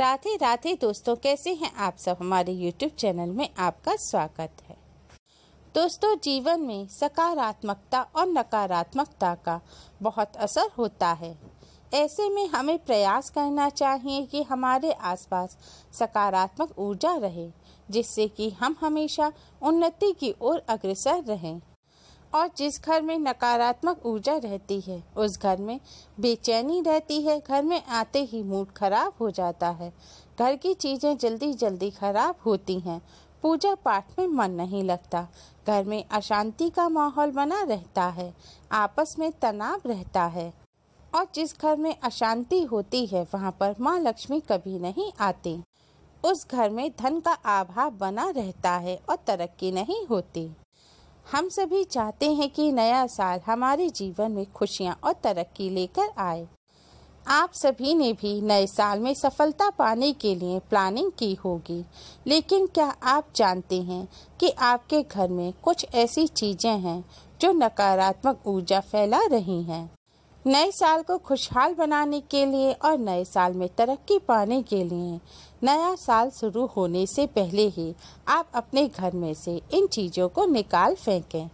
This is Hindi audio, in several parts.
राधे राधे दोस्तों कैसे हैं आप सब हमारे YouTube चैनल में आपका स्वागत है दोस्तों जीवन में सकारात्मकता और नकारात्मकता का बहुत असर होता है ऐसे में हमें प्रयास करना चाहिए कि हमारे आसपास सकारात्मक ऊर्जा रहे जिससे कि हम हमेशा उन्नति की ओर अग्रसर रहें और जिस घर में नकारात्मक ऊर्जा रहती है उस घर में बेचैनी रहती है घर में आते ही मूड खराब हो जाता है घर की चीज़ें जल्दी जल्दी खराब होती हैं पूजा पाठ में मन नहीं लगता घर में अशांति का माहौल बना रहता है आपस में तनाव रहता है और जिस घर में अशांति होती है वहाँ पर माँ लक्ष्मी कभी नहीं आती उस घर में धन का अभाव बना रहता है और तरक्की नहीं होती हम सभी चाहते हैं कि नया साल हमारे जीवन में खुशियां और तरक्की लेकर आए आप सभी ने भी नए साल में सफलता पाने के लिए प्लानिंग की होगी लेकिन क्या आप जानते हैं कि आपके घर में कुछ ऐसी चीज़ें हैं जो नकारात्मक ऊर्जा फैला रही हैं नए साल को खुशहाल बनाने के लिए और नए साल में तरक्की पाने के लिए नया साल शुरू होने से पहले ही आप अपने घर में से इन चीज़ों को निकाल फेंकें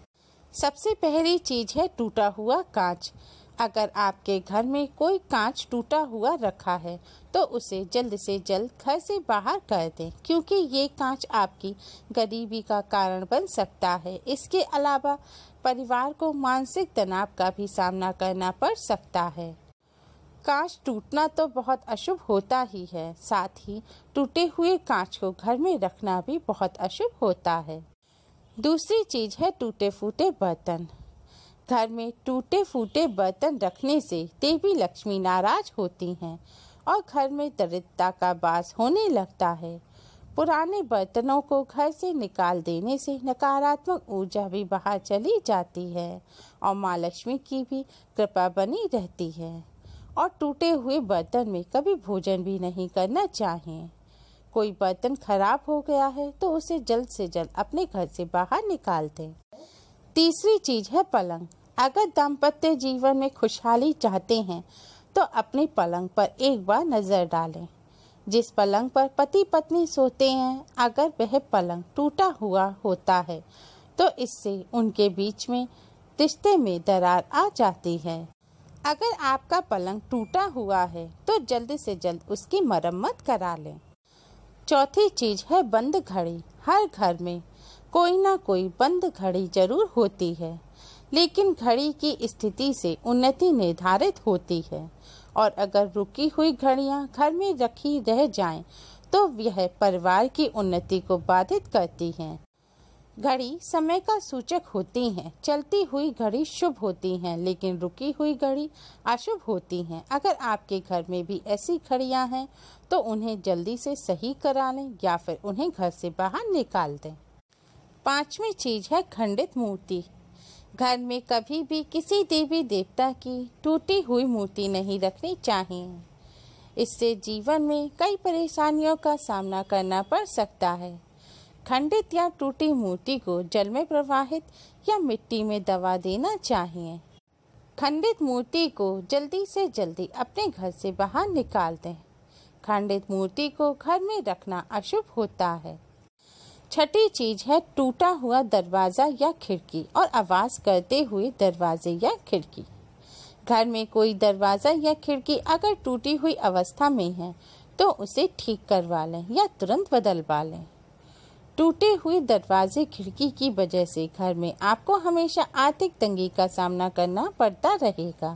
सबसे पहली चीज़ है टूटा हुआ कांच अगर आपके घर में कोई कांच टूटा हुआ रखा है तो उसे जल्द से जल्द घर से बाहर कर दें क्योंकि ये कांच आपकी गरीबी का कारण बन सकता है इसके अलावा परिवार को मानसिक तनाव का भी सामना करना पड़ सकता है कांच टूटना तो बहुत अशुभ होता ही है साथ ही टूटे हुए कांच को घर में रखना भी बहुत अशुभ होता है दूसरी चीज़ है टूटे फूटे बर्तन घर में टूटे फूटे बर्तन रखने से देवी लक्ष्मी नाराज होती हैं और घर में दरिद्रता का बास होने लगता है पुराने बर्तनों को घर से निकाल देने से नकारात्मक ऊर्जा भी बाहर चली जाती है और माँ लक्ष्मी की भी कृपा बनी रहती है और टूटे हुए बर्तन में कभी भोजन भी नहीं करना चाहिए कोई बर्तन खराब हो गया है तो उसे जल्द से जल्द अपने घर से बाहर निकाल दें तीसरी चीज है पलंग अगर दाम्पत्य जीवन में खुशहाली चाहते हैं तो अपने पलंग पर एक बार नज़र डालें जिस पलंग पर पति पत्नी सोते हैं अगर वह पलंग टूटा हुआ होता है तो इससे उनके बीच में रिश्ते में दरार आ जाती है अगर आपका पलंग टूटा हुआ है तो जल्द से जल्द उसकी मरम्मत करा लें चौथी चीज है बंद घड़ी हर घर में कोई ना कोई बंद घड़ी जरूर होती है लेकिन घड़ी की स्थिति से उन्नति निर्धारित होती है और अगर रुकी हुई घड़ियां घर में रखी रह जाएं तो यह परिवार की उन्नति को बाधित करती हैं घड़ी समय का सूचक होती हैं चलती हुई घड़ी शुभ होती हैं लेकिन रुकी हुई घड़ी अशुभ होती हैं अगर आपके घर में भी ऐसी घड़ियाँ हैं तो उन्हें जल्दी से सही करा लें या फिर उन्हें घर से बाहर निकाल दें पांचवी चीज़ है खंडित मूर्ति घर में कभी भी किसी देवी देवता की टूटी हुई मूर्ति नहीं रखनी चाहिए इससे जीवन में कई परेशानियों का सामना करना पड़ सकता है खंडित या टूटी मूर्ति को जल में प्रवाहित या मिट्टी में दबा देना चाहिए खंडित मूर्ति को जल्दी से जल्दी अपने घर से बाहर निकाल दें खंडित मूर्ति को घर में रखना अशुभ होता है छठी चीज है टूटा हुआ दरवाज़ा या खिड़की और आवाज़ करते हुए दरवाजे या खिड़की घर में कोई दरवाज़ा या खिड़की अगर टूटी हुई अवस्था में है तो उसे ठीक करवा लें या तुरंत बदलवा लें टूटे हुए दरवाजे खिड़की की वजह से घर में आपको हमेशा आर्थिक तंगी का सामना करना पड़ता रहेगा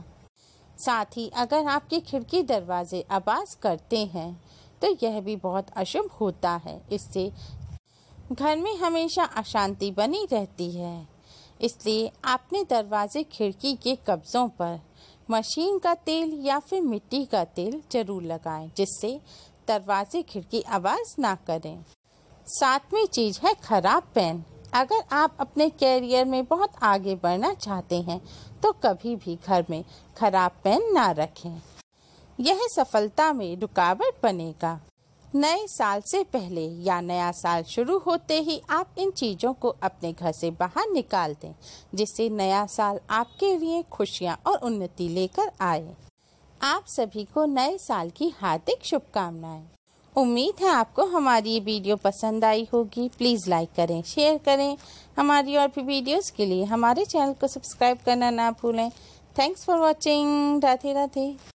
साथ ही अगर आपके खिड़की दरवाजे आवाज करते हैं तो यह भी बहुत अशुभ होता है इससे घर में हमेशा अशांति बनी रहती है इसलिए आपने दरवाजे खिड़की के कब्ज़ों पर मशीन का तेल या फिर मिट्टी का तेल जरूर लगाएं जिससे दरवाजे खिड़की आवाज़ ना करें सातवीं चीज है खराब पेन अगर आप अपने कैरियर में बहुत आगे बढ़ना चाहते हैं तो कभी भी घर में खराब पेन ना रखें यह सफलता में रुकावट बनेगा नए साल से पहले या नया साल शुरू होते ही आप इन चीज़ों को अपने घर से बाहर निकाल दें जिससे नया साल आपके लिए खुशियां और उन्नति लेकर आए आप सभी को नए साल की हार्दिक शुभकामनाएं उम्मीद है आपको हमारी ये वीडियो पसंद आई होगी प्लीज़ लाइक करें शेयर करें हमारी और भी वीडियोस के लिए हमारे चैनल को सब्सक्राइब करना ना भूलें thanks for watching Radhe Radhe